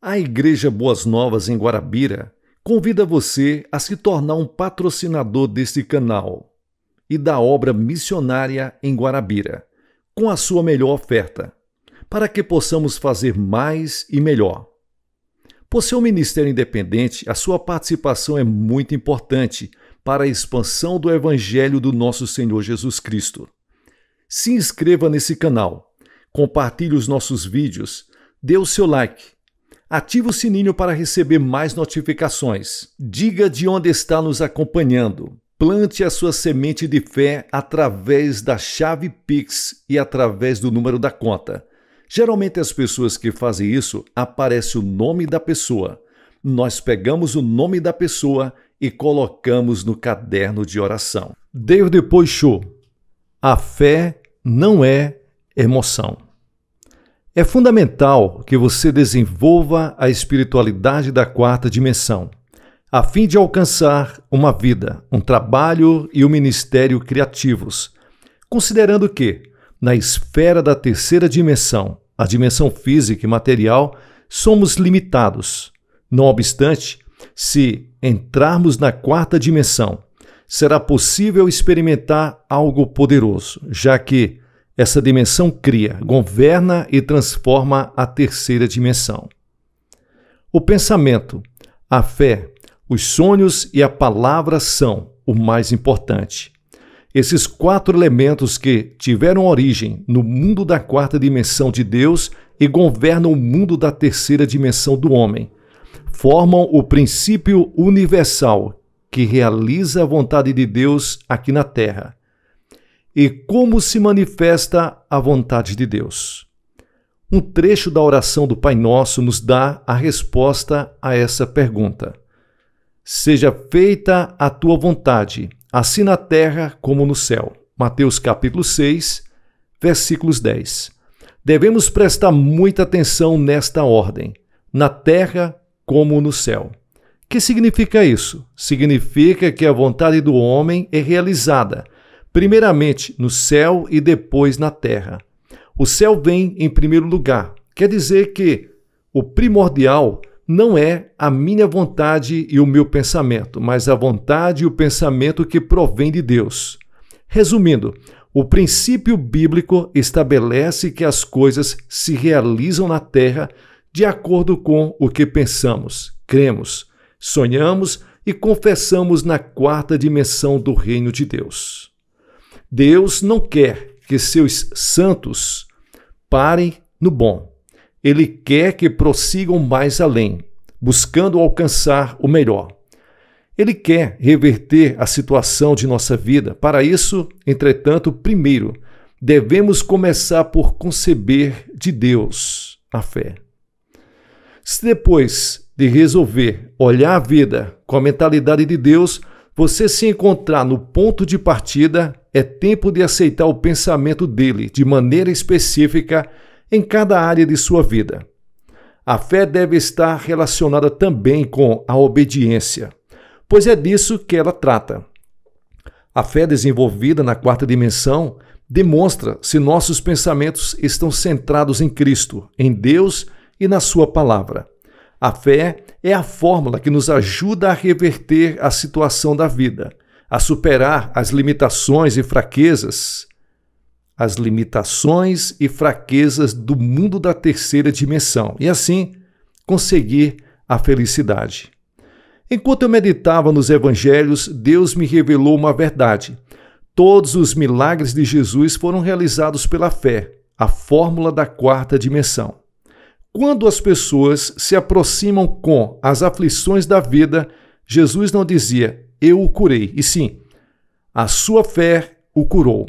A Igreja Boas Novas em Guarabira convida você a se tornar um patrocinador deste canal e da obra missionária em Guarabira, com a sua melhor oferta, para que possamos fazer mais e melhor. Por seu um ministério independente, a sua participação é muito importante para a expansão do Evangelho do nosso Senhor Jesus Cristo. Se inscreva nesse canal, compartilhe os nossos vídeos, dê o seu like Ative o sininho para receber mais notificações. Diga de onde está nos acompanhando. Plante a sua semente de fé através da chave Pix e através do número da conta. Geralmente as pessoas que fazem isso aparece o nome da pessoa. Nós pegamos o nome da pessoa e colocamos no caderno de oração. Deu depois show. A fé não é emoção. É fundamental que você desenvolva a espiritualidade da quarta dimensão, a fim de alcançar uma vida, um trabalho e um ministério criativos, considerando que, na esfera da terceira dimensão, a dimensão física e material, somos limitados. Não obstante, se entrarmos na quarta dimensão, será possível experimentar algo poderoso, já que essa dimensão cria, governa e transforma a terceira dimensão. O pensamento, a fé, os sonhos e a palavra são o mais importante. Esses quatro elementos que tiveram origem no mundo da quarta dimensão de Deus e governam o mundo da terceira dimensão do homem, formam o princípio universal que realiza a vontade de Deus aqui na Terra e como se manifesta a vontade de Deus. Um trecho da oração do Pai Nosso nos dá a resposta a essa pergunta. Seja feita a tua vontade, assim na terra como no céu. Mateus capítulo 6, versículos 10. Devemos prestar muita atenção nesta ordem, na terra como no céu. O Que significa isso? Significa que a vontade do homem é realizada primeiramente no céu e depois na terra. O céu vem em primeiro lugar, quer dizer que o primordial não é a minha vontade e o meu pensamento, mas a vontade e o pensamento que provém de Deus. Resumindo, o princípio bíblico estabelece que as coisas se realizam na terra de acordo com o que pensamos, cremos, sonhamos e confessamos na quarta dimensão do reino de Deus. Deus não quer que seus santos parem no bom. Ele quer que prossigam mais além, buscando alcançar o melhor. Ele quer reverter a situação de nossa vida. Para isso, entretanto, primeiro, devemos começar por conceber de Deus a fé. Se depois de resolver olhar a vida com a mentalidade de Deus, você se encontrar no ponto de partida, é tempo de aceitar o pensamento dele de maneira específica em cada área de sua vida. A fé deve estar relacionada também com a obediência, pois é disso que ela trata. A fé desenvolvida na quarta dimensão demonstra se nossos pensamentos estão centrados em Cristo, em Deus e na Sua palavra. A fé é a fórmula que nos ajuda a reverter a situação da vida a superar as limitações e fraquezas, as limitações e fraquezas do mundo da terceira dimensão e assim conseguir a felicidade. Enquanto eu meditava nos evangelhos, Deus me revelou uma verdade. Todos os milagres de Jesus foram realizados pela fé, a fórmula da quarta dimensão. Quando as pessoas se aproximam com as aflições da vida, Jesus não dizia: eu o curei. E sim, a sua fé o curou.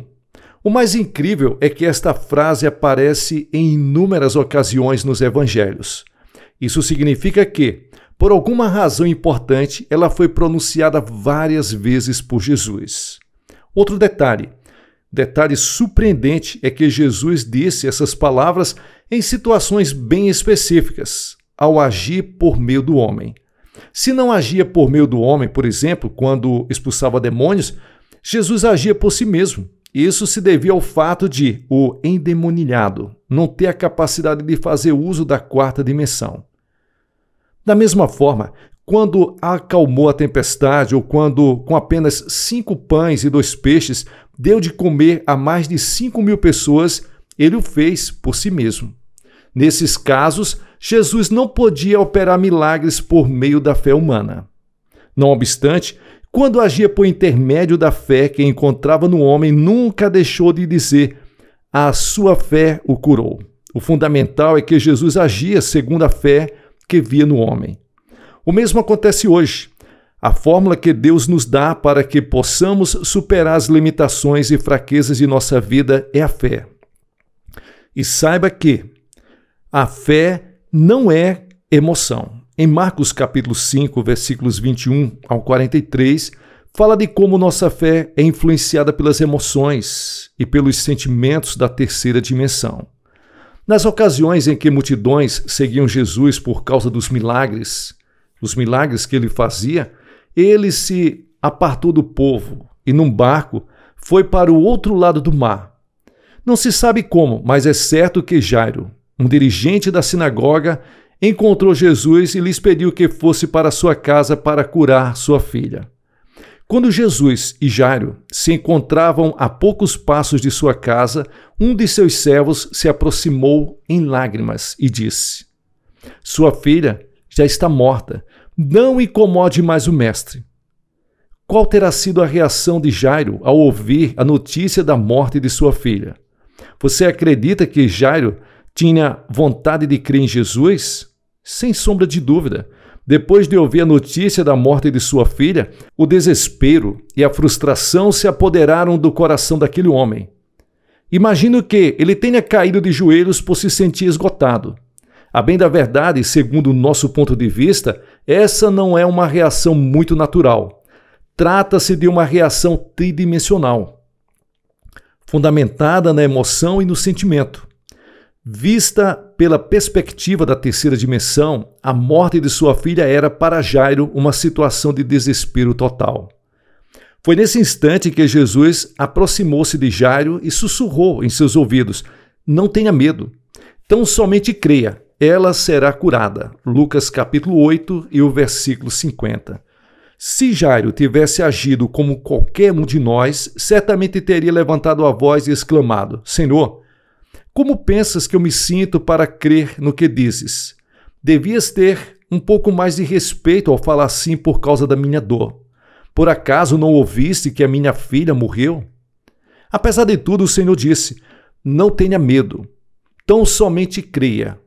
O mais incrível é que esta frase aparece em inúmeras ocasiões nos evangelhos. Isso significa que, por alguma razão importante, ela foi pronunciada várias vezes por Jesus. Outro detalhe, detalhe surpreendente, é que Jesus disse essas palavras em situações bem específicas, ao agir por meio do homem. Se não agia por meio do homem, por exemplo, quando expulsava demônios, Jesus agia por si mesmo. Isso se devia ao fato de o endemonilhado não ter a capacidade de fazer uso da quarta dimensão. Da mesma forma, quando acalmou a tempestade ou quando, com apenas cinco pães e dois peixes, deu de comer a mais de cinco mil pessoas, ele o fez por si mesmo. Nesses casos, Jesus não podia operar milagres por meio da fé humana. Não obstante, quando agia por intermédio da fé que encontrava no homem, nunca deixou de dizer: A sua fé o curou. O fundamental é que Jesus agia segundo a fé que via no homem. O mesmo acontece hoje. A fórmula que Deus nos dá para que possamos superar as limitações e fraquezas de nossa vida é a fé. E saiba que a fé não é emoção. Em Marcos capítulo 5, versículos 21 ao 43, fala de como nossa fé é influenciada pelas emoções e pelos sentimentos da terceira dimensão. Nas ocasiões em que multidões seguiam Jesus por causa dos milagres, os milagres que ele fazia, ele se apartou do povo e, num barco, foi para o outro lado do mar. Não se sabe como, mas é certo que Jairo, um dirigente da sinagoga, encontrou Jesus e lhes pediu que fosse para sua casa para curar sua filha. Quando Jesus e Jairo se encontravam a poucos passos de sua casa, um de seus servos se aproximou em lágrimas e disse: Sua filha já está morta, não incomode mais o mestre. Qual terá sido a reação de Jairo ao ouvir a notícia da morte de sua filha? Você acredita que Jairo tinha vontade de crer em Jesus? Sem sombra de dúvida. Depois de ouvir a notícia da morte de sua filha, o desespero e a frustração se apoderaram do coração daquele homem. Imagino que ele tenha caído de joelhos por se sentir esgotado. A bem da verdade, segundo o nosso ponto de vista, essa não é uma reação muito natural. Trata-se de uma reação tridimensional, fundamentada na emoção e no sentimento. Vista pela perspectiva da terceira dimensão, a morte de sua filha era para Jairo uma situação de desespero total. Foi nesse instante que Jesus aproximou-se de Jairo e sussurrou em seus ouvidos: Não tenha medo, tão somente creia, ela será curada. Lucas capítulo 8 e o versículo 50. Se Jairo tivesse agido como qualquer um de nós, certamente teria levantado a voz e exclamado: Senhor, como pensas que eu me sinto para crer no que dizes? Devias ter um pouco mais de respeito ao falar assim por causa da minha dor. Por acaso não ouviste que a minha filha morreu? Apesar de tudo, o Senhor disse: Não tenha medo, tão somente creia.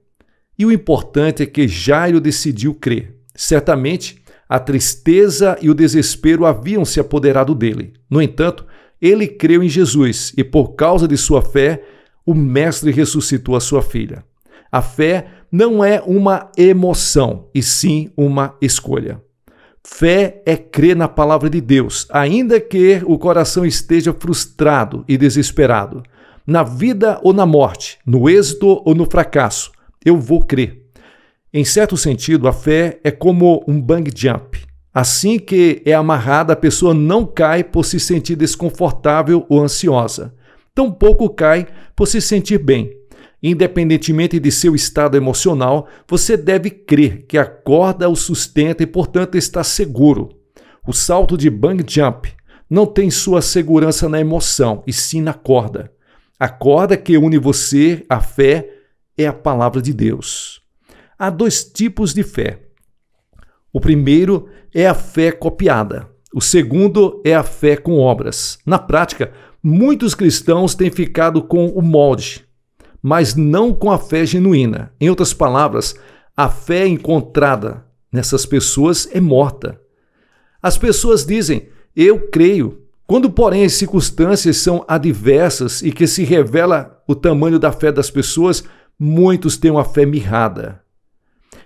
E o importante é que Jairo decidiu crer. Certamente, a tristeza e o desespero haviam se apoderado dele. No entanto, ele creu em Jesus e, por causa de sua fé, o Mestre ressuscitou a sua filha. A fé não é uma emoção, e sim uma escolha. Fé é crer na palavra de Deus, ainda que o coração esteja frustrado e desesperado. Na vida ou na morte, no êxito ou no fracasso, eu vou crer. Em certo sentido, a fé é como um bang jump. Assim que é amarrada, a pessoa não cai por se sentir desconfortável ou ansiosa tampouco cai por se sentir bem. Independentemente de seu estado emocional, você deve crer que a corda o sustenta e, portanto, está seguro. O salto de bang jump não tem sua segurança na emoção, e sim na corda. A corda que une você à fé é a palavra de Deus. Há dois tipos de fé. O primeiro é a fé copiada. O segundo é a fé com obras. Na prática, Muitos cristãos têm ficado com o molde, mas não com a fé genuína. Em outras palavras, a fé encontrada nessas pessoas é morta. As pessoas dizem, eu creio. Quando, porém, as circunstâncias são adversas e que se revela o tamanho da fé das pessoas, muitos têm uma fé mirrada.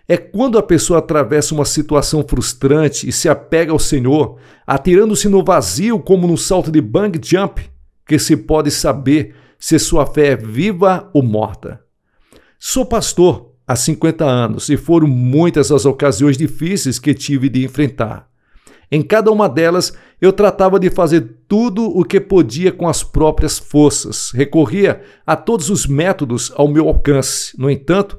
É quando a pessoa atravessa uma situação frustrante e se apega ao Senhor, atirando-se no vazio como num salto de bang jump, que se pode saber se sua fé é viva ou morta. Sou pastor há 50 anos e foram muitas as ocasiões difíceis que tive de enfrentar. Em cada uma delas, eu tratava de fazer tudo o que podia com as próprias forças, recorria a todos os métodos ao meu alcance. No entanto,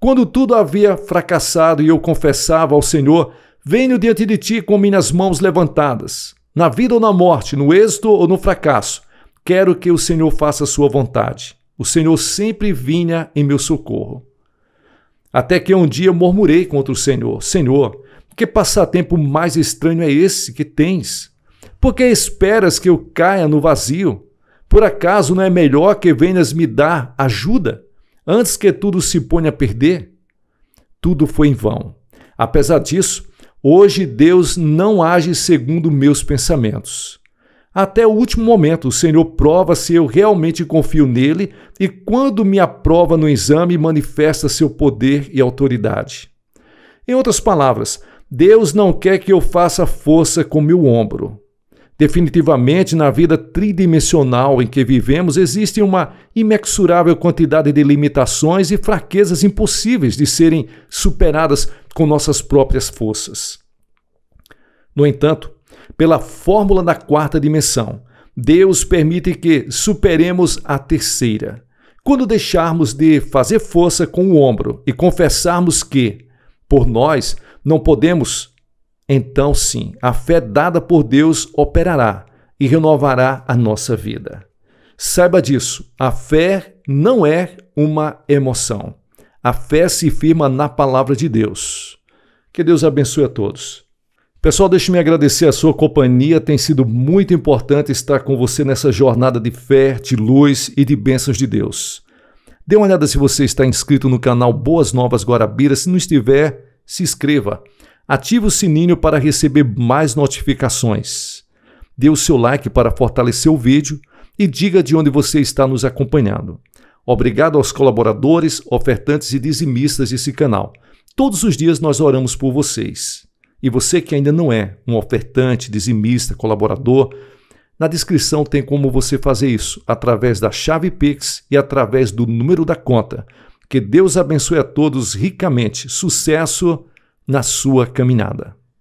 quando tudo havia fracassado e eu confessava ao Senhor, venho diante de ti com minhas mãos levantadas, na vida ou na morte, no êxito ou no fracasso, Quero que o Senhor faça a sua vontade. O Senhor sempre vinha em meu socorro. Até que um dia murmurei contra o Senhor: Senhor, que passatempo mais estranho é esse que tens? Por que esperas que eu caia no vazio? Por acaso não é melhor que venhas me dar ajuda, antes que tudo se ponha a perder? Tudo foi em vão. Apesar disso, hoje Deus não age segundo meus pensamentos. Até o último momento, o Senhor prova se eu realmente confio nele e, quando me aprova no exame, manifesta seu poder e autoridade. Em outras palavras, Deus não quer que eu faça força com meu ombro. Definitivamente, na vida tridimensional em que vivemos, existe uma inexorável quantidade de limitações e fraquezas impossíveis de serem superadas com nossas próprias forças. No entanto, pela fórmula da quarta dimensão. Deus permite que superemos a terceira. Quando deixarmos de fazer força com o ombro e confessarmos que, por nós, não podemos, então sim, a fé dada por Deus operará e renovará a nossa vida. Saiba disso, a fé não é uma emoção. A fé se firma na palavra de Deus. Que Deus abençoe a todos. Pessoal, deixe-me agradecer a sua companhia. Tem sido muito importante estar com você nessa jornada de fé, de luz e de bênçãos de Deus. Dê uma olhada se você está inscrito no canal Boas Novas Guarabira. Se não estiver, se inscreva. Ative o sininho para receber mais notificações. Dê o seu like para fortalecer o vídeo e diga de onde você está nos acompanhando. Obrigado aos colaboradores, ofertantes e dizimistas desse canal. Todos os dias nós oramos por vocês. E você que ainda não é um ofertante, dizimista, colaborador, na descrição tem como você fazer isso através da chave Pix e através do número da conta. Que Deus abençoe a todos ricamente. Sucesso na sua caminhada.